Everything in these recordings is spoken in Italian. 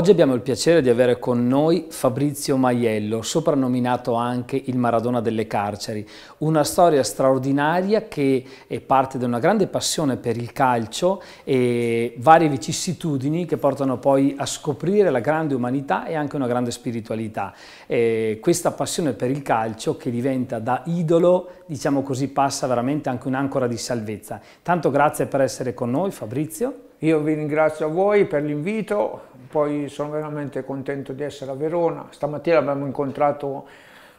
Oggi abbiamo il piacere di avere con noi Fabrizio Maiello, soprannominato anche il Maradona delle carceri. Una storia straordinaria che parte da una grande passione per il calcio e varie vicissitudini che portano poi a scoprire la grande umanità e anche una grande spiritualità. E questa passione per il calcio che diventa da idolo, diciamo così, passa veramente anche un'ancora di salvezza. Tanto grazie per essere con noi Fabrizio. Io vi ringrazio a voi per l'invito, poi sono veramente contento di essere a Verona. Stamattina abbiamo incontrato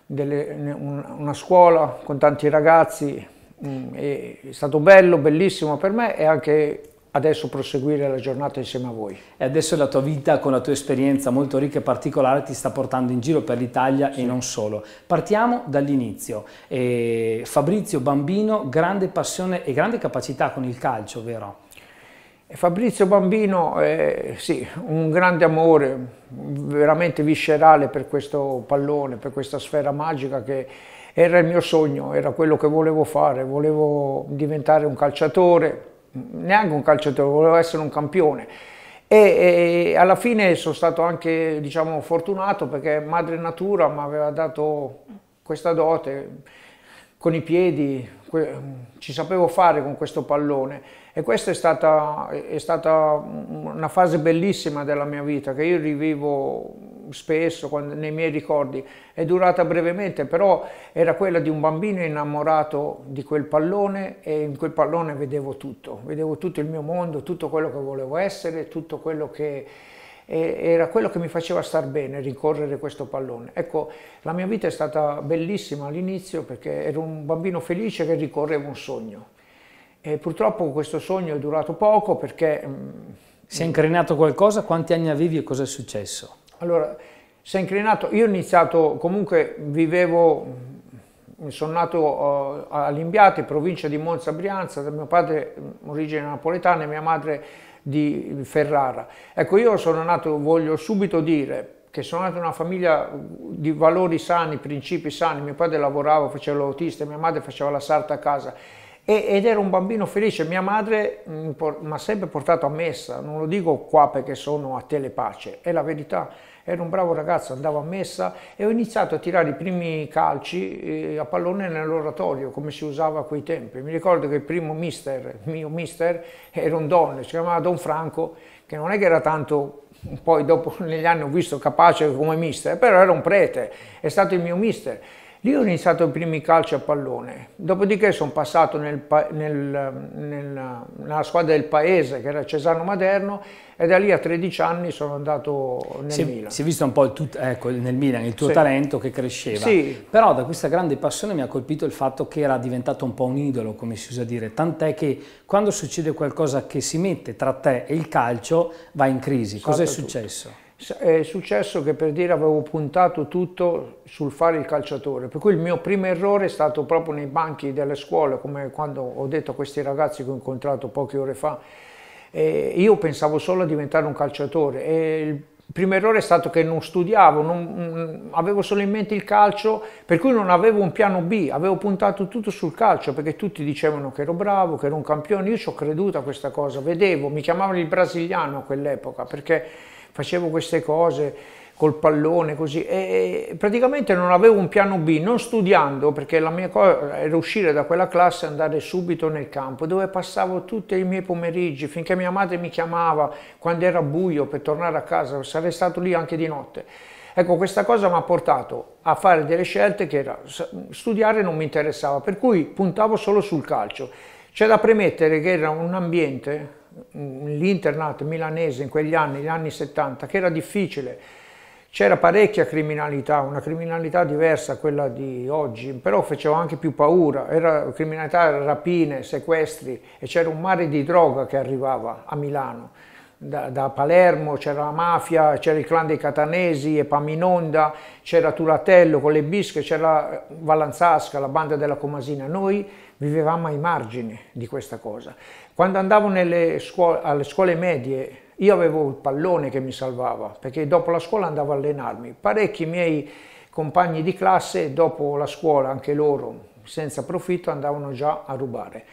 delle, una scuola con tanti ragazzi, mm, è stato bello, bellissimo per me e anche adesso proseguire la giornata insieme a voi. E adesso la tua vita con la tua esperienza molto ricca e particolare ti sta portando in giro per l'Italia sì. e non solo. Partiamo dall'inizio. Eh, Fabrizio Bambino, grande passione e grande capacità con il calcio, vero? Fabrizio Bambino è sì, un grande amore, veramente viscerale per questo pallone, per questa sfera magica che era il mio sogno, era quello che volevo fare, volevo diventare un calciatore, neanche un calciatore, volevo essere un campione. E, e alla fine sono stato anche diciamo, fortunato perché madre natura mi aveva dato questa dote con i piedi, ci sapevo fare con questo pallone e questa è stata, è stata, una fase bellissima della mia vita che io rivivo spesso quando, nei miei ricordi. È durata brevemente, però era quella di un bambino innamorato di quel pallone e in quel pallone vedevo tutto, vedevo tutto il mio mondo, tutto quello che volevo essere, tutto quello che era quello che mi faceva star bene, rincorrere questo pallone. Ecco, la mia vita è stata bellissima all'inizio perché ero un bambino felice che ricorreva un sogno. E purtroppo questo sogno è durato poco perché... Mm, si è incrinato qualcosa? Quanti anni avevi e cosa è successo? Allora, si è incrinato... Io ho iniziato, comunque vivevo... Mm, sono nato eh, a Limbiate, provincia di Monza Brianza, mio padre mm, origine napoletana e mia madre di Ferrara. Ecco, io sono nato, voglio subito dire, che sono nato in una famiglia di valori sani, principi sani, mio padre lavorava, faceva l'autista, mia madre faceva la sarta a casa ed ero un bambino felice. Mia madre mi mm, ha sempre portato a messa, non lo dico qua perché sono a telepace, è la verità. Ero un bravo ragazzo, andavo a messa e ho iniziato a tirare i primi calci eh, a pallone nell'oratorio, come si usava a quei tempi. Mi ricordo che il primo mister, il mio mister, era un don, si chiamava Don Franco, che non è che era tanto poi dopo negli anni ho visto capace come mister, però era un prete, è stato il mio mister Lì ho iniziato i primi calci a pallone, dopodiché sono passato nel, nel, nel, nella squadra del paese che era Cesano Maderno e da lì a 13 anni sono andato nel si, Milan. Si è visto un po' tut, ecco, nel Milan il tuo sì. talento che cresceva, sì. però da questa grande passione mi ha colpito il fatto che era diventato un po' un idolo, come si usa dire, tant'è che quando succede qualcosa che si mette tra te e il calcio va in crisi, cos'è successo? Tutto è successo che per dire avevo puntato tutto sul fare il calciatore, per cui il mio primo errore è stato proprio nei banchi delle scuole, come quando ho detto a questi ragazzi che ho incontrato poche ore fa, eh, io pensavo solo a diventare un calciatore e il primo errore è stato che non studiavo, non, mm, avevo solo in mente il calcio, per cui non avevo un piano B, avevo puntato tutto sul calcio perché tutti dicevano che ero bravo, che ero un campione, io ci ho creduto a questa cosa, vedevo, mi chiamavano il brasiliano a quell'epoca perché facevo queste cose col pallone così e praticamente non avevo un piano B, non studiando perché la mia cosa era uscire da quella classe e andare subito nel campo dove passavo tutti i miei pomeriggi finché mia madre mi chiamava quando era buio per tornare a casa, sarei stato lì anche di notte. Ecco, questa cosa mi ha portato a fare delle scelte che era, studiare non mi interessava, per cui puntavo solo sul calcio. C'è da premettere che era un ambiente l'internat milanese in quegli anni, negli anni 70, che era difficile, c'era parecchia criminalità, una criminalità diversa da quella di oggi, però faceva anche più paura, era criminalità, rapine, sequestri e c'era un mare di droga che arrivava a Milano da, da Palermo, c'era la mafia, c'era il clan dei Catanesi, e Paminonda, c'era Turatello con le bische, c'era Vallanzasca, la banda della Comasina. Noi vivevamo ai margini di questa cosa. Quando andavo scuole, alle scuole medie io avevo il pallone che mi salvava, perché dopo la scuola andavo a allenarmi. Parecchi miei compagni di classe, dopo la scuola, anche loro, senza profitto, andavano già a rubare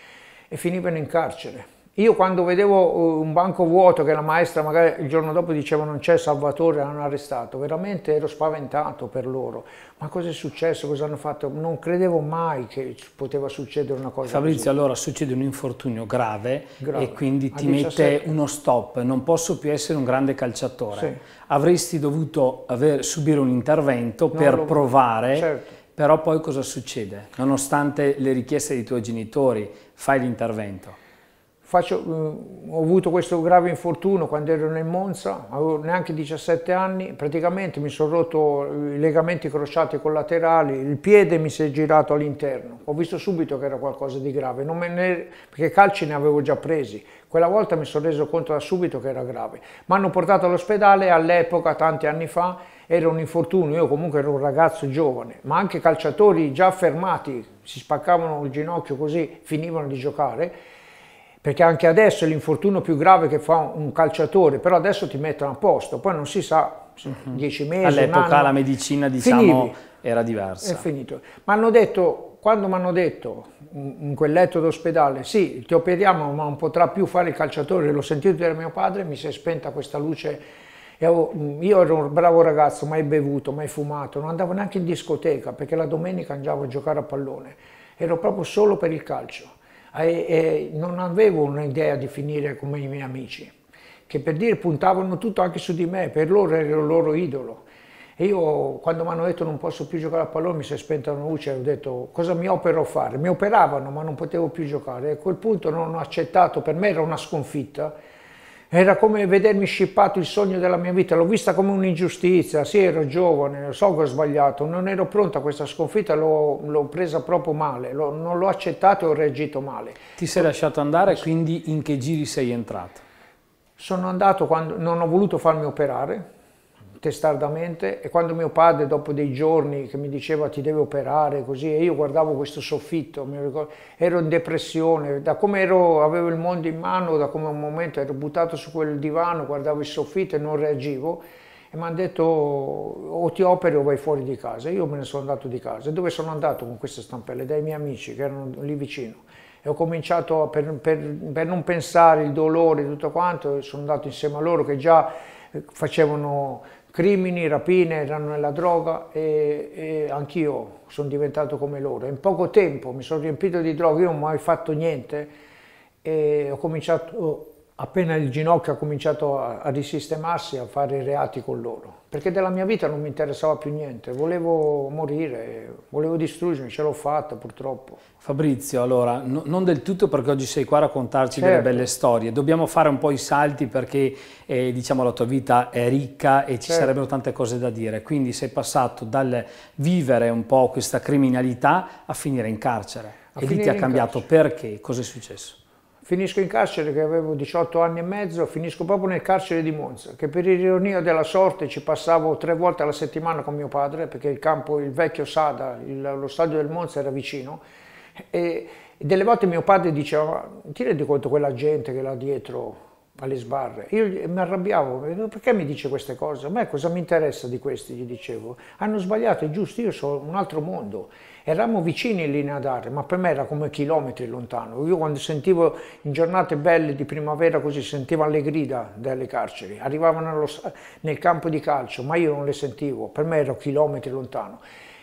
e finivano in carcere. Io quando vedevo eh, un banco vuoto che la maestra magari il giorno dopo diceva non c'è Salvatore, l'hanno arrestato, veramente ero spaventato per loro. Ma cosa è successo? Cosa hanno fatto? Non credevo mai che poteva succedere una cosa Fabrizio, così. allora succede un infortunio grave, grave. e quindi ti mette uno stop, non posso più essere un grande calciatore. Sì. Avresti dovuto aver, subire un intervento non per lo... provare certo. Però poi cosa succede? Nonostante le richieste dei tuoi genitori, fai l'intervento. Faccio, mm, ho avuto questo grave infortunio quando ero nel Monza, avevo neanche 17 anni, praticamente mi sono rotto i legamenti crociati collaterali, il piede mi si è girato all'interno. Ho visto subito che era qualcosa di grave, ne, perché calci ne avevo già presi. Quella volta mi sono reso conto da subito che era grave. Mi hanno portato all'ospedale all'epoca, tanti anni fa, era un infortunio, io comunque ero un ragazzo giovane, ma anche calciatori già fermati, si spaccavano il ginocchio così, finivano di giocare perché anche adesso è l'infortunio più grave che fa un calciatore, però adesso ti mettono a posto, poi non si sa, mhm. dieci mesi, All'epoca la medicina diciamo finivi. era diversa. È finito. Ma hanno detto, quando mi hanno detto in quel letto d'ospedale, sì, ti operiamo ma non potrà più fare il calciatore, l'ho sentito dire mio padre, mi si è spenta questa luce mm, io ero un bravo ragazzo, mai bevuto, mai fumato, non andavo neanche in discoteca perché la domenica andavo a giocare a pallone, ero proprio solo per il calcio e, e non avevo un'idea di finire come i miei amici, che per dire puntavano tutto anche su di me, per loro ero il loro idolo. E io quando mi hanno detto non posso più giocare a pallone mi si è spenta una luce e ho detto cosa mi opero a fare? Mi operavano ma non potevo più giocare e a quel punto non ho accettato, per me era una sconfitta era come vedermi scippato il sogno della mia vita, l'ho vista come un'ingiustizia, sì ero giovane, so che ho sbagliato, non ero pronta a questa sconfitta, l'ho presa proprio male, non l'ho accettato e ho reagito male. Ti sei lasciato andare, quindi in che giri sei entrato? Sono andato quando non ho voluto farmi operare, testardamente e quando mio padre dopo dei giorni che mi diceva ti devi operare così e io guardavo questo soffitto ricordo, ero in depressione da come ero, avevo il mondo in mano da come un momento ero buttato su quel divano guardavo il soffitto e non reagivo e mi hanno detto o ti operi o vai fuori di casa io me ne sono andato di casa dove sono andato con queste stampelle? dai miei amici che erano lì vicino e ho cominciato a, per, per, per non pensare il dolore e tutto quanto sono andato insieme a loro che già eh, facevano crimini, rapine, erano nella droga e, e anch'io sono diventato come loro. In poco tempo mi sono riempito di droga, io non ho mai fatto niente e ho cominciato appena il ginocchio ha cominciato a, a risistemarsi, a fare i reati con loro. Perché della mia vita non mi interessava più niente, volevo morire, volevo distruggermi, ce l'ho fatta purtroppo. Fabrizio, allora, no, non del tutto perché oggi sei qua a raccontarci certo. delle belle storie, dobbiamo fare un po' i salti perché eh, diciamo la tua vita è ricca e ci certo. sarebbero tante cose da dire, quindi sei passato dal vivere un po' questa criminalità a finire in carcere. A e lì ti ha cambiato carcere. perché? Cos'è successo? finisco in carcere che avevo 18 anni e mezzo, finisco proprio nel carcere di Monza, che per ironia della sorte ci passavo tre volte alla settimana con mio padre, perché il campo, il vecchio Sada, il, lo stadio del Monza era vicino, e, delle volte mio padre diceva, ti rendi conto quella gente che là dietro alle sbarre? Io mi arrabbiavo, perché mi dice queste cose? A me cosa mi interessa di questi, gli dicevo. Hanno sbagliato, è giusto, io sono un altro mondo. Eravamo vicini in linea d'aria, ma per me era come chilometri lontano. Io quando sentivo in giornate belle di primavera così sentivo le grida delle carceri, arrivavano nello, nel campo di calcio, ma io non le sentivo, per me ero chilometri lontano.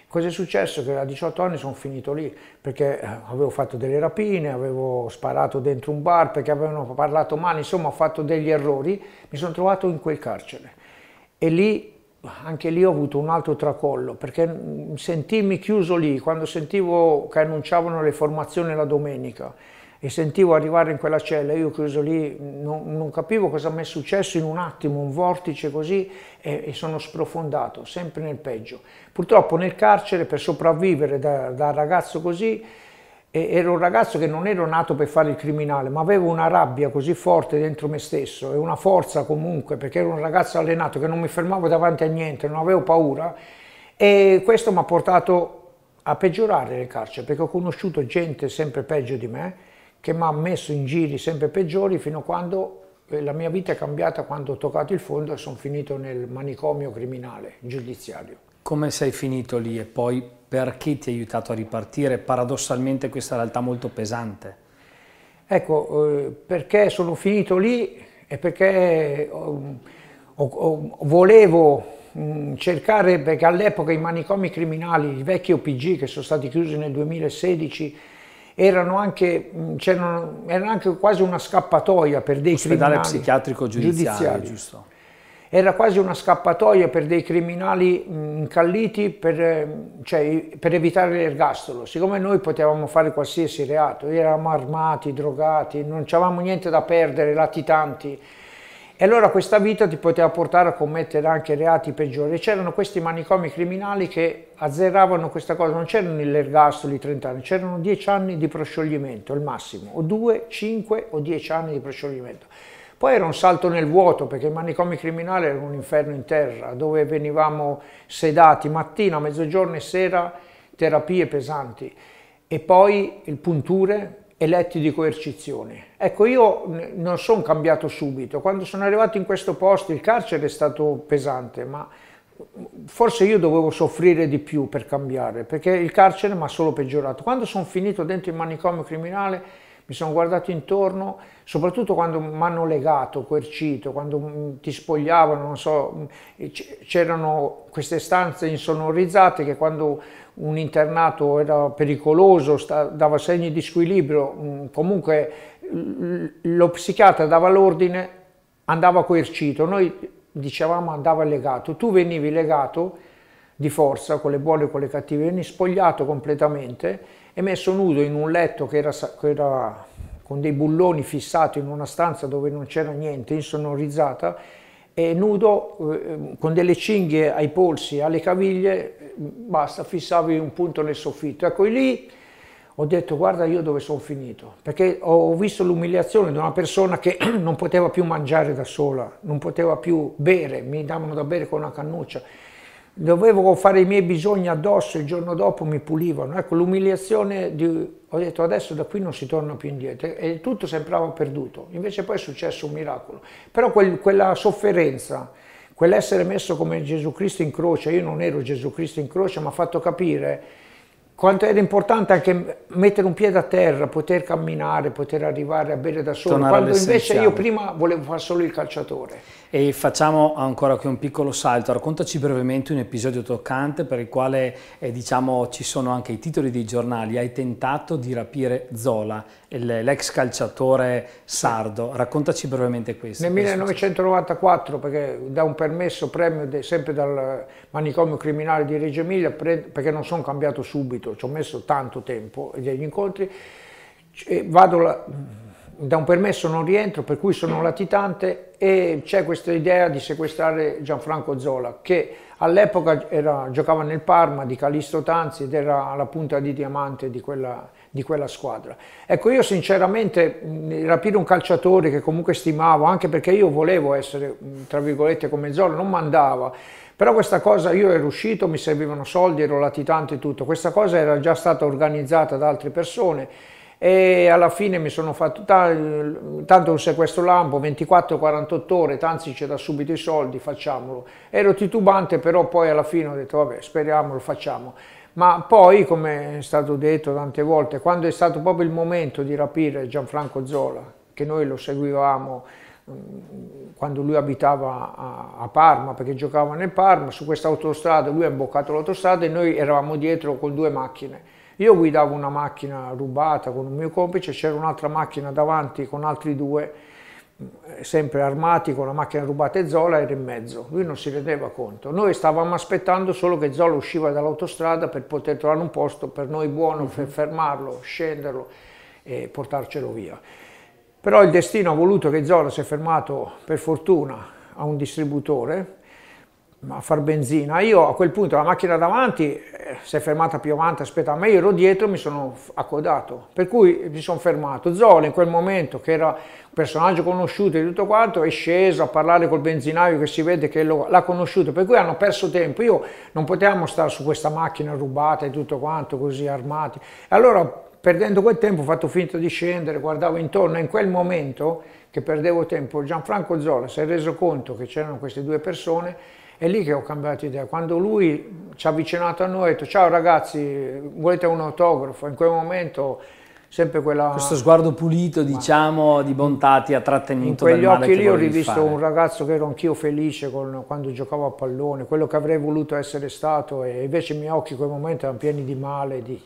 Cos'è successo? Che a 18 anni sono finito lì perché eh, avevo fatto delle rapine, avevo sparato dentro un bar perché avevano parlato male, insomma ho fatto degli errori, mi sono trovato in quel carcere e lì anche lì ho avuto un altro tracollo perché mm, sentirmi chiuso lì quando sentivo che annunciavano le formazioni la domenica e sentivo arrivare in quella cella, io chiuso lì, non, non capivo cosa mi è successo in un attimo, un vortice così e, e, sono sprofondato, sempre nel peggio. Purtroppo nel carcere per sopravvivere da, da ragazzo così e ero un ragazzo che non ero nato per fare il criminale, ma avevo una rabbia così forte dentro me stesso e una forza comunque, perché ero un ragazzo allenato che non mi fermavo davanti a niente, non avevo paura e questo mi ha portato a peggiorare nel carcere, perché ho conosciuto gente sempre peggio di me, che mi ha messo in giri sempre peggiori fino a quando eh, la mia vita è cambiata quando ho toccato il fondo e sono finito nel manicomio criminale giudiziario. Come sei finito lì e poi perché ti ha aiutato a ripartire paradossalmente questa realtà molto pesante? Ecco, eh, perché sono finito lì e perché eh, volevo mm, cercare, perché all'epoca i manicomi criminali, i vecchi OPG che sono stati chiusi nel 2016, erano anche, mm, erano anche quasi una scappatoia per dei Ospedale criminali. Ospedale psichiatrico giudiziario, giudiziario. giusto? era quasi una scappatoia per dei criminali mm, incalliti per, ehm, cioè, per evitare l'ergastolo. Siccome noi potevamo fare qualsiasi reato, eravamo armati, drogati, non avevamo niente da perdere, latitanti, e allora questa vita ti poteva portare a commettere anche reati peggiori. C'erano questi manicomi criminali che azzeravano questa cosa, non c'erano gli ergastoli 30 anni, c'erano 10 anni di proscioglimento il massimo, o 2, 5 o 10 anni di proscioglimento. Poi era un salto nel vuoto perché i manicomio criminale erano un inferno in terra dove venivamo sedati mattina, mezzogiorno e sera, terapie pesanti e poi il punture e letti di coercizione. Ecco, io non sono cambiato subito. Quando sono arrivato in questo posto il carcere è stato pesante, ma forse io dovevo soffrire di più per cambiare, perché il carcere mi ha solo peggiorato. Quando sono finito dentro il manicomio criminale mi sono guardato intorno, soprattutto quando mi hanno legato, coercito, quando mm, ti spogliavano, non so, mm, c'erano queste stanze insonorizzate che quando un internato era pericoloso, dava segni di squilibrio, mm, comunque lo psichiatra dava l'ordine, andava coercito, noi dicevamo andava legato, tu venivi legato di forza, con le buone e con le cattive, venivi spogliato completamente e messo nudo in un letto che era, che era con dei bulloni fissato in una stanza dove non c'era niente, insonorizzata, e nudo eh, con delle cinghie ai polsi, alle caviglie, mm, basta, fissavi un punto nel soffitto. Ecco lì ho detto guarda io dove sono finito, perché ho visto l'umiliazione di una persona che non poteva più mangiare da sola, non poteva più bere, mi davano da bere con una cannuccia dovevo fare i miei bisogni addosso, il giorno dopo mi pulivano. Ecco, l'umiliazione di... Ho detto adesso da qui non si torna più indietro e tutto sembrava perduto. Invece poi è successo un miracolo. Però quel, quella sofferenza, quell'essere messo come Gesù Cristo in croce, io non ero Gesù Cristo in croce, mi ha fatto capire quanto era importante anche mettere un piede a terra, poter camminare, poter arrivare a bere da solo, Tornare quando invece io prima volevo fare solo il calciatore. E facciamo ancora qui un piccolo salto, raccontaci brevemente un episodio toccante per il quale eh, diciamo, ci sono anche i titoli dei giornali, hai tentato di rapire Zola, l'ex calciatore sardo, raccontaci brevemente questo. Nel 1994, perché da un permesso premio de, sempre dal manicomio criminale di Reggio Emilia, perché non sono cambiato subito, convinto, ci ho messo tanto tempo negli incontri, vado la, da un permesso non rientro, per cui sono latitante e c'è questa idea di sequestrare Gianfranco Zola, che all'epoca giocava nel Parma di Calisto Tanzi ed era la punta di diamante di quella, di quella squadra. Ecco, io sinceramente rapire un calciatore che comunque stimavo, anche perché io volevo essere, tra virgolette, come Zola, non mandava, però questa cosa io ero uscito, mi servivano soldi, ero latitante e tutto, questa cosa era già stata organizzata da altre persone e alla fine mi sono fatto tanto un sequestro lampo 24-48 ore tanzi c'è da subito i soldi facciamolo ero titubante però poi alla fine ho detto vabbè speriamo lo facciamo ma poi come è stato detto tante volte quando è stato proprio il momento di rapire Gianfranco Zola che noi lo seguivamo quando lui abitava a, Parma perché giocava nel Parma, su questa autostrada lui ha imboccato l'autostrada e noi eravamo dietro con due macchine. Io guidavo una macchina rubata con un mio complice, c'era un'altra macchina davanti con altri due, sempre armati con la macchina rubata e Zola era in mezzo. Lui non si rendeva conto. Noi stavamo aspettando solo che Zola usciva dall'autostrada per poter trovare un posto per noi buono, mhm. per fermarlo, scenderlo e portarcelo via. Però il destino ha voluto che Zola si è fermato per fortuna a un distributore a far benzina. Io a quel punto la macchina davanti eh, si è fermata più avanti, aspetta a io ero dietro, e mi sono accodato. Per cui mi sono fermato. Zola in quel momento, che era un personaggio conosciuto e tutto quanto, è sceso a parlare col benzinaio che si vede che l'ha conosciuto. Per cui hanno perso tempo. Io non potevamo stare su questa macchina rubata e tutto quanto, così armati. Allora Perdendo quel tempo ho fatto finta di scendere, guardavo intorno, in quel momento che perdevo tempo Gianfranco Zola si è reso conto che c'erano queste due persone è lì che ho cambiato idea. Quando lui ci ha avvicinato a noi e ha detto ciao ragazzi, volete un autografo? In quel momento sempre quella... Questo sguardo pulito, Ma... diciamo, di bontà ti ha trattenuto In quegli occhi lì ho rivisto fare. un ragazzo che ero anch'io felice con... quando giocavo a pallone, quello che avrei voluto essere stato e invece i miei occhi in quel momento erano pieni di male, di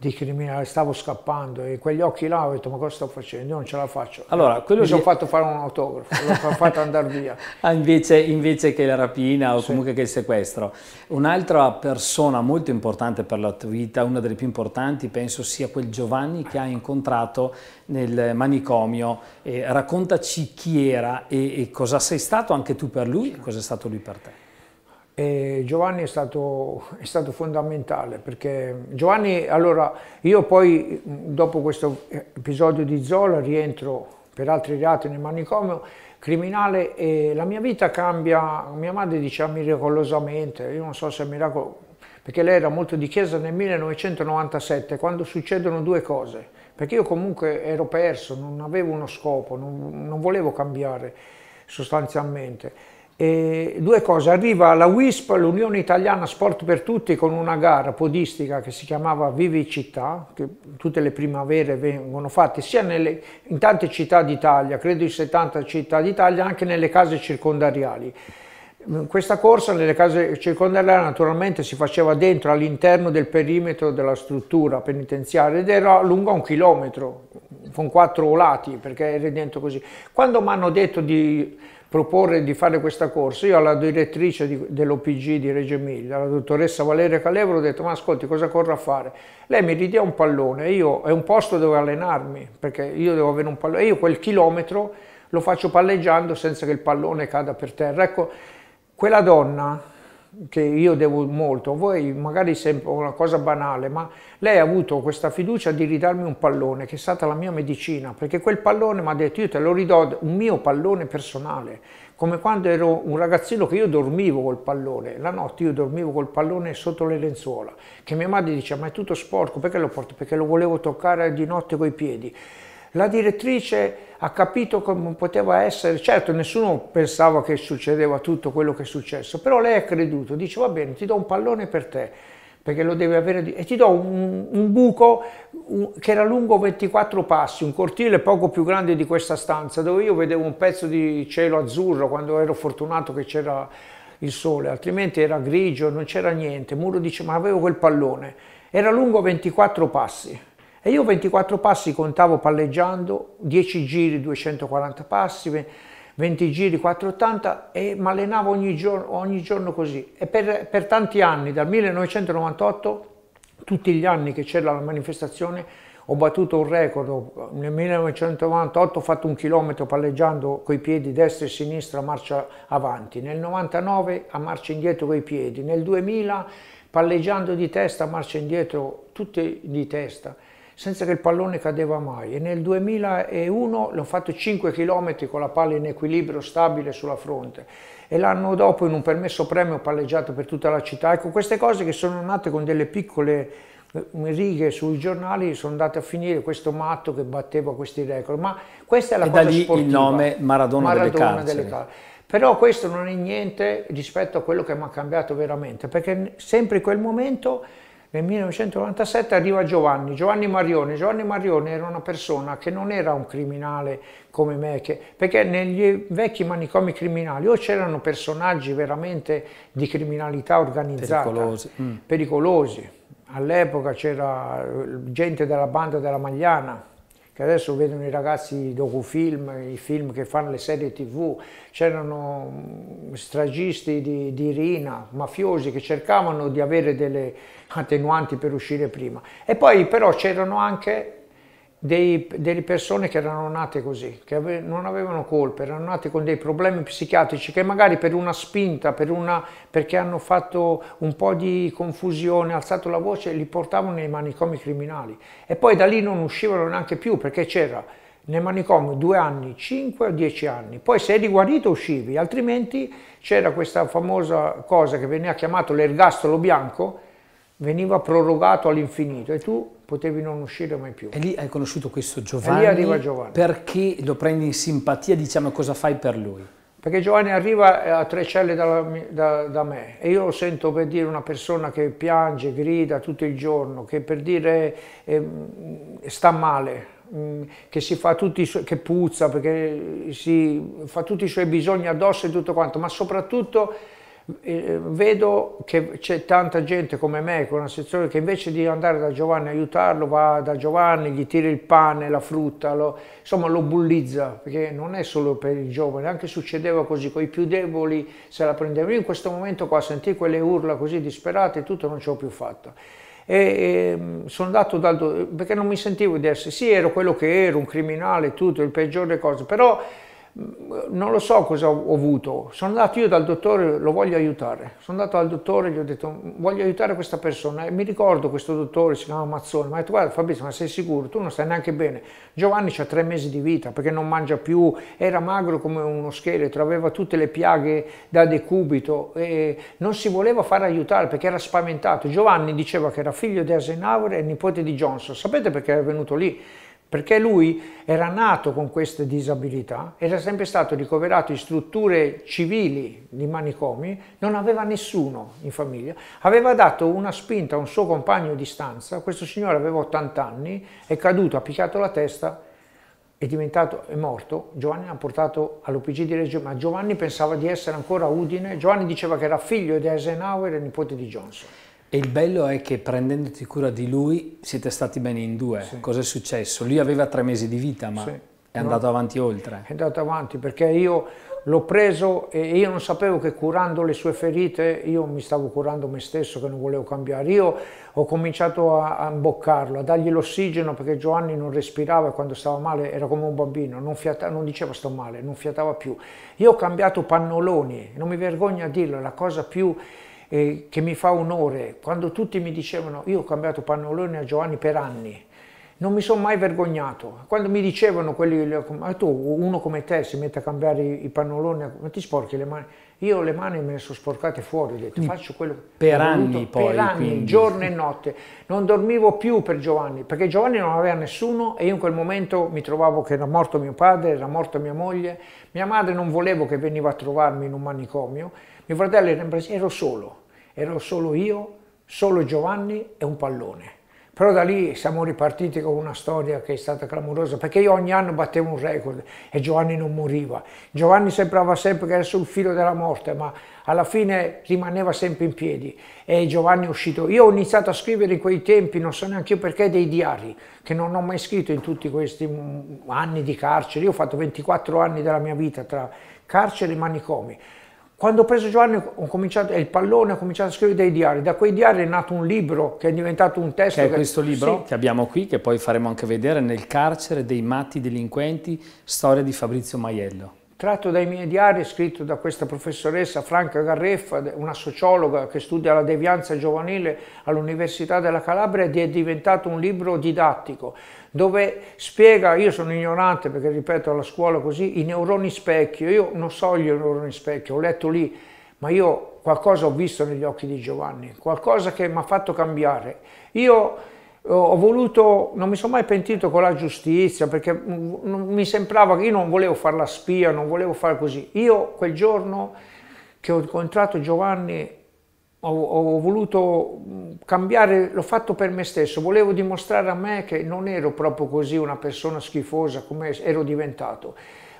di criminale, stavo scappando e quegli occhi là ho detto ma cosa sto facendo? Io non ce la faccio. Allora, quello Mi sono fatto fare un autografo, l'ho fatto andare via. Ah, invece, invece, che la rapina o sì. comunque che il sequestro. Un'altra persona molto importante per la tua vita, una delle più importanti, penso sia quel Giovanni che hai incontrato nel manicomio. Eh, raccontaci chi era e, e cosa sei stato anche tu per lui e cosa è stato lui per te. E Giovanni è stato, è stato, fondamentale perché Giovanni, allora io poi dopo questo episodio di Zola rientro per altri reati nel manicomio criminale e la mia vita cambia, mia madre diceva miracolosamente, io non so se è miracolo, perché lei era molto di chiesa nel 1997 quando succedono due cose, perché io comunque ero perso, non avevo uno scopo, non, non volevo cambiare sostanzialmente. E due cose, arriva la WISP, l'Unione Italiana Sport per Tutti, con una gara podistica che si chiamava Vivi Città, che tutte le primavere vengono fatte sia nelle, in tante città d'Italia, credo in 70 città d'Italia, anche nelle case circondariali. Questa corsa nelle case circondariali naturalmente si faceva dentro, all'interno del perimetro della struttura penitenziaria ed era lunga un chilometro, con quattro lati perché era dentro così. Quando mi hanno detto di proporre di fare questa corsa, io alla direttrice di, dell'OPG di Reggio Emilia, la dottoressa Valeria Calevro, ho detto ma ascolti cosa corro a fare? Lei mi ridia un pallone, io, è un posto dove allenarmi, perché io devo avere un pallone, io quel chilometro lo faccio palleggiando senza che il pallone cada per terra. Ecco, quella donna che io devo molto voi, magari sembra una cosa banale, ma lei ha avuto questa fiducia di ridarmi un pallone che è stata la mia medicina, perché quel pallone mi ha detto io te lo ridò, un mio pallone personale, come quando ero un ragazzino che io dormivo col pallone, la notte io dormivo col pallone sotto le lenzuola, che mia madre diceva ma è tutto sporco, perché lo porto? Perché lo volevo toccare di notte coi piedi. La direttrice ha capito come poteva essere, certo nessuno pensava che succedeva tutto quello che è successo, però lei ha creduto, dice va bene ti do un pallone per te, perché lo devi avere, e ti do un, un buco un, che era lungo 24 passi, un cortile poco più grande di questa stanza, dove io vedevo un pezzo di cielo azzurro quando ero fortunato che c'era il sole, altrimenti era grigio, non c'era niente, Muro dice ma avevo quel pallone, era lungo 24 passi e io 24 passi contavo palleggiando, 10 giri 240 passi, 20 giri 480 e mi allenavo ogni giorno, ogni giorno così. E per, per tanti anni, dal 1998, tutti gli anni che c'era la manifestazione, ho battuto un record, nel 1998 ho fatto un chilometro palleggiando coi piedi destra e sinistra marcia avanti, nel 99 a marcia indietro coi piedi, nel 2000 palleggiando di testa marcia indietro, tutti di testa senza che il pallone cadeva mai e nel 2001 l'ho fatto 5 km con la palla in equilibrio stabile sulla fronte e l'anno dopo in un permesso premio ho palleggiato per tutta la città. Ecco, queste cose che sono nate con delle piccole eh, righe sui giornali sono andate a finire questo matto che batteva questi record, ma questa è la e cosa da lì sportiva. il nome Maradona, Maradona delle, delle Però questo non è niente rispetto a quello che mi ha cambiato veramente, perché sempre in quel momento nel 1997 arriva Giovanni, Giovanni Marione. Giovanni Marione era una persona che non era un criminale come me, che, perché negli vecchi manicomi criminali o c'erano personaggi veramente di criminalità organizzata, pericolosi. Mm. pericolosi. All'epoca c'era eh, gente della banda della Magliana, che adesso vedono i ragazzi i docufilm, i film che fanno le serie tv, c'erano mm, stragisti di, di Rina, mafiosi che cercavano di avere delle attenuanti per uscire prima. E poi però c'erano anche dei, delle persone che erano nate così, che ave, non avevano colpe, erano nate con dei problemi psichiatrici che magari per una spinta, per una, perché hanno fatto un po' di confusione, alzato la voce, li portavano nei manicomi criminali e poi da lì non uscivano neanche più perché c'era nel manicomio due anni, cinque o 10 anni, poi se eri guarito uscivi, altrimenti c'era questa famosa cosa che veniva chiamato l'ergastolo bianco, veniva prorogato all'infinito e tu potevi non uscire mai più. E lì hai conosciuto questo Giovanni. E lì arriva Giovanni. Perché lo prendi in simpatia, diciamo, cosa fai per lui? Perché Giovanni arriva eh, a tre celle da, da, da me e io lo sento per dire una persona che piange, grida tutto il giorno, che per dire eh, mm, sta male, mm, che si fa tutti che puzza, perché si fa tutti i suoi bisogni addosso e tutto quanto, ma soprattutto eh, vedo che c'è tanta gente come me con una sezione che invece di andare da Giovanni a aiutarlo va da Giovanni, gli tira il pane, la frutta, lo, insomma lo bullizza, perché non è solo per i giovani, anche succedeva così, con i più deboli se la prendevano. Io in questo momento qua sentii quelle urla così disperate e tutto non ce l'ho più fatto. E, e, ehm, sono andato dal... perché non mi sentivo di essere, sì ero quello che ero, un criminale, tutto, il peggiore delle cose, però Mm, non lo so cosa ho avuto, sono andato io dal dottore, lo voglio aiutare, sono andato dal dottore e gli ho detto voglio aiutare questa persona e mi ricordo questo dottore, si chiama Mazzoni, mi ha detto guarda Fabrizio ma sei sicuro, tu non stai neanche bene, Giovanni ha tre mesi di vita perché non mangia più, era magro come uno scheletro, aveva tutte le piaghe da decubito e non si voleva far aiutare perché era spaventato, Giovanni diceva che era figlio di Eisenhower e nipote di Johnson, sapete perché è venuto lì? perché lui era nato con queste disabilità, era sempre stato ricoverato in strutture civili di manicomi, non aveva nessuno in famiglia, aveva dato una spinta a un suo compagno di stanza, questo signore aveva 80 anni, è caduto, ha picchiato la testa, è diventato, è morto, Giovanni l'ha portato all'OPG di Reggio, ma Giovanni pensava di essere ancora Udine, Giovanni diceva che era figlio di Eisenhower e nipote di Johnson. E il bello è che prendendoti cura di lui siete stati bene in due. Sì. Cos'è successo? Lui aveva tre mesi di vita, ma sì. è andato no. avanti oltre. È andato avanti perché io l'ho preso e io non sapevo che curando le sue ferite io mi stavo curando me stesso che non volevo cambiare. Io ho cominciato a, imboccarlo, a dargli l'ossigeno perché Giovanni non respirava e quando stava male era come un bambino, non, fiata, non diceva sto male, non fiatava più. Io ho cambiato pannoloni, non mi vergogno a dirlo, è la cosa più eh, che mi fa onore. Quando tutti mi dicevano, io ho cambiato pannolone a Giovanni per anni, non mi sono mai vergognato. Quando mi dicevano quelli, ma ah, tu, uno come te, si mette a cambiare i pannoloni, ma ti sporchi le mani? Io le mani me le sono sporcate fuori, ho detto, faccio quello per anni voluto, poi, per anni, quindi. giorno e notte. Non dormivo più per Giovanni, perché Giovanni non aveva nessuno e io in quel momento mi trovavo che era morto mio padre, era morta mia moglie, mia madre non volevo che veniva a trovarmi in un manicomio, mio fratello era in Brasile, ero solo ero solo io, solo Giovanni e un pallone. Però da lì siamo ripartiti con una storia che è stata clamorosa, perché io ogni anno battevo un record e Giovanni non moriva. Giovanni sembrava sempre che era sul filo della morte, ma alla fine rimaneva sempre in piedi e Giovanni è uscito. Io ho iniziato a scrivere in quei tempi, non so neanche io perché, dei diari, che non ho mai scritto in tutti questi mm, anni di carcere. Io ho fatto 24 anni della mia vita tra carcere e manicomi. Quando ho preso Giovanni ho cominciato, il pallone, ho cominciato a scrivere dei diari, da quei diari è nato un libro che è diventato un testo. Che è che... questo libro sì. che abbiamo qui, che poi faremo anche vedere, Nel carcere dei matti delinquenti, storia di Fabrizio Maiello tratto dai miei diari scritto da questa professoressa Franca Garreffa, una sociologa che studia la devianza giovanile all'Università della Calabria ed è diventato un libro didattico dove spiega, io sono ignorante perché ripeto alla scuola così, i neuroni specchio, io non so gli neuroni specchio, ho letto lì, ma io qualcosa ho visto negli occhi di Giovanni, qualcosa che mi ha fatto cambiare. Io ho voluto, non mi sono mai pentito con la giustizia perché mi sembrava che io non volevo fare la spia, non volevo fare così. Io quel giorno che ho incontrato Giovanni ho, ho voluto cambiare, l'ho fatto per me stesso, volevo dimostrare a me che non ero proprio così una persona schifosa come ero diventato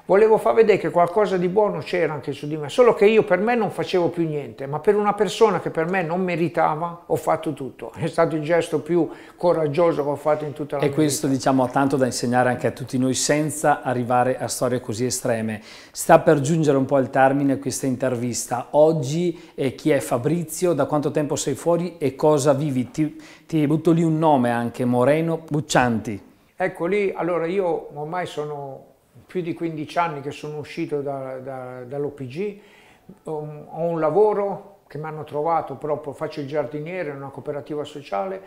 volevo far vedere che qualcosa di buono c'era anche su di me, solo che io per me non facevo più niente, ma per una persona che per me non meritava ho fatto tutto. È stato il gesto più coraggioso che ho fatto in tutta la e mia vita. E questo diciamo ha tanto da insegnare anche a tutti noi senza arrivare a storie così estreme. Sta per giungere un po' al termine questa intervista. Oggi eh, chi è Fabrizio, da quanto tempo sei fuori e cosa vivi? Ti, ti butto lì un nome anche, Moreno Buccianti. Ecco lì, allora io ormai sono più di 15 anni che sono uscito da, da, dall'OPG, ho un lavoro che mi hanno trovato proprio, faccio il giardiniere in una cooperativa sociale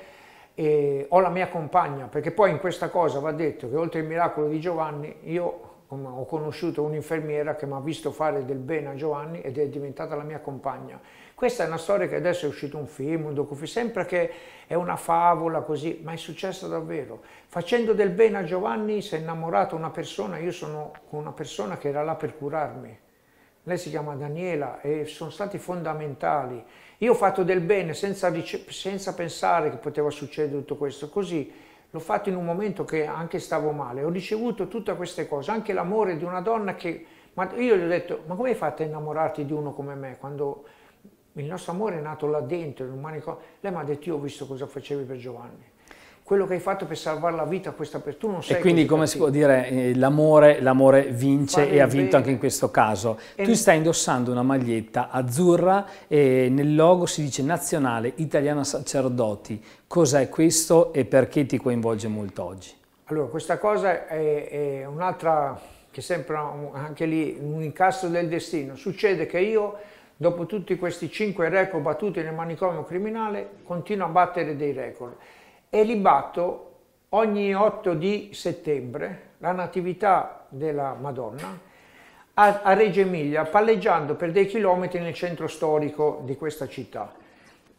e ho la mia compagna, perché poi in questa cosa va detto che oltre il miracolo di Giovanni io ho conosciuto un'infermiera che mi ha visto fare del bene a Giovanni ed è diventata la mia compagna. Questa è una storia che adesso è uscito un film, un docufilm, sembra che è una favola così, ma è successo davvero. Facendo del bene a Giovanni si è innamorata una persona, io sono con una persona che era là per curarmi. Lei si chiama Daniela e sono stati fondamentali. Io ho fatto del bene senza, senza pensare che poteva succedere tutto questo, così l'ho fatto in un momento che anche stavo male, ho ricevuto tutte queste cose, anche l'amore di una donna che... Ma io gli ho detto, ma come hai fatto a innamorarti di uno come me quando il nostro amore è nato là dentro, in un manicomio. Lei mi ha detto io ho visto cosa facevi per Giovanni. Quello che hai fatto per salvare la vita a questa persona E quindi come cattivo. si può dire eh, l'amore, l'amore vince Fare e ha vinto bene. anche in questo caso. E tu stai indossando una maglietta azzurra e nel logo si dice Nazionale Italiana Sacerdoti. Cos'è questo e perché ti coinvolge molto oggi? Allora, questa cosa è, è un'altra che sembra anche lì un incasso del destino. Succede che io dopo tutti questi cinque record battuti nel manicomio criminale, continuo a battere dei record e li batto ogni 8 di settembre, la Natività della Madonna, a, a Reggio Emilia, palleggiando per dei chilometri nel centro storico di questa città,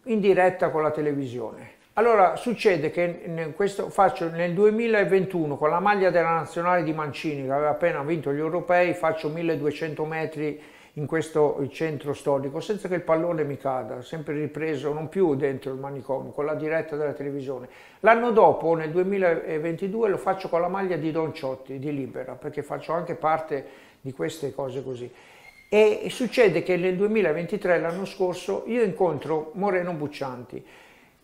in diretta con la televisione. Allora succede che questo, faccio nel 2021 con la maglia della nazionale di Mancini che aveva appena vinto gli europei, faccio 1200 metri in questo centro storico senza che il pallone mi cada, sempre ripreso non più dentro il manicomio, con la diretta della televisione. L'anno dopo, nel 2022, lo faccio con la maglia di Don Ciotti, di Libera, perché faccio anche parte di queste cose così. E succede che nel 2023, l'anno scorso, io incontro Moreno Buccianti,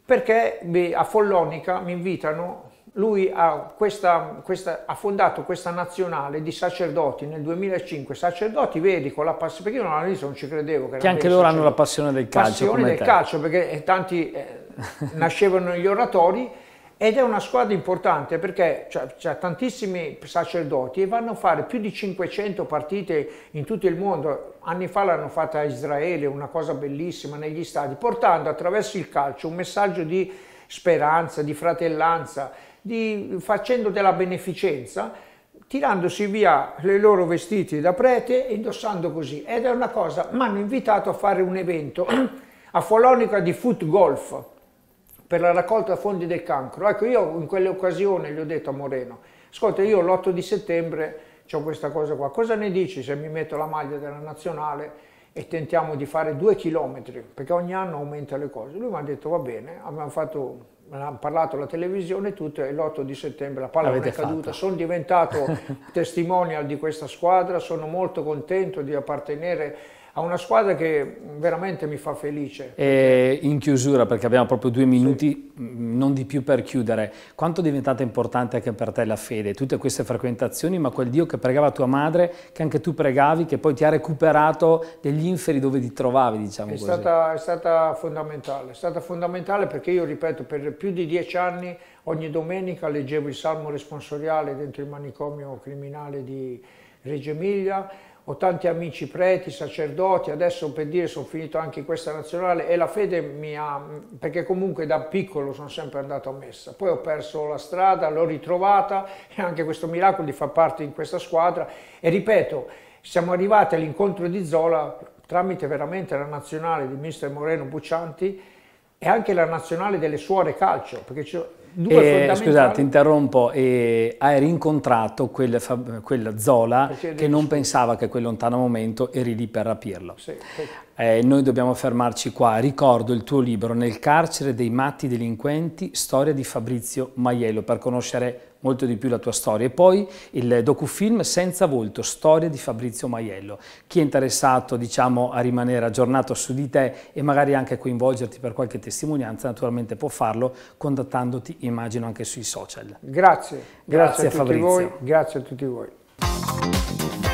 perché a Follonica mi invitano lui ha, questa, questa, ha, fondato questa nazionale di sacerdoti nel 2005, sacerdoti vedi con la passione, perché io all'inizio non ci credevo. Che, che anche loro hanno la passione del calcio. Passione del te. calcio, perché tanti eh, nascevano gli oratori ed è una squadra importante perché c'è tantissimi sacerdoti e vanno a fare più di 500 partite in tutto il mondo. Anni fa l'hanno fatta a Israele, una cosa bellissima negli stadi, portando attraverso il calcio un messaggio di speranza, di fratellanza, di, facendo della beneficenza, tirandosi via i loro vestiti da prete e indossando così. Ed è una cosa, mi hanno invitato a fare un evento a Folonica di foot golf per la raccolta fondi del cancro. Ecco, io in quell'occasione gli ho detto a Moreno, ascolta, io l'8 di settembre ho questa cosa qua, cosa ne dici se mi metto la maglia della nazionale e tentiamo di fare due chilometri, perché ogni anno aumenta le cose. Lui mi ha detto va bene, abbiamo fatto me ne hanno parlato la televisione tutto l'8 di settembre la palla è caduta. Sono diventato testimonial di questa squadra, sono molto contento di appartenere a una squadra che veramente mi fa felice. E in chiusura, perché abbiamo proprio due minuti, sì. Mm, non di più per chiudere, quanto è diventata importante anche per te la fede, tutte queste frequentazioni, ma quel Dio che pregava tua madre, che anche tu pregavi, che poi ti ha recuperato degli inferi dove ti trovavi, diciamo è così. Stata, è stata fondamentale, è stata fondamentale perché io, ripeto, per più di dieci anni ogni domenica leggevo il Salmo responsoriale dentro il manicomio criminale di Reggio Emilia, ho tanti amici preti, sacerdoti, adesso per dire sono finito anche in questa nazionale e la fede mi ha, perché comunque da piccolo sono sempre andato a messa, poi ho perso la strada, l'ho ritrovata e anche questo miracolo di far parte di questa squadra e ripeto, siamo arrivati all'incontro di Zola tramite veramente la nazionale di mister Moreno Buccianti e anche la nazionale delle suore calcio, perché eh, fondamentali... Scusate, interrompo, eh, hai rincontrato quel, quel Zola che non pensava che quel lontano momento eri lì per rapirlo. sì. Eh, noi dobbiamo fermarci qua. Ricordo il tuo libro Nel carcere dei matti delinquenti, storia di Fabrizio Maiello, per conoscere molto di più la tua storia. E poi il docufilm Senza volto, storia di Fabrizio Maiello. Chi è interessato diciamo, a rimanere aggiornato su di te e magari anche coinvolgerti per qualche testimonianza, naturalmente può farlo contattandoti, immagino, anche sui social. Grazie. Grazie, grazie a, a Fabrizio. Voi, grazie a tutti voi.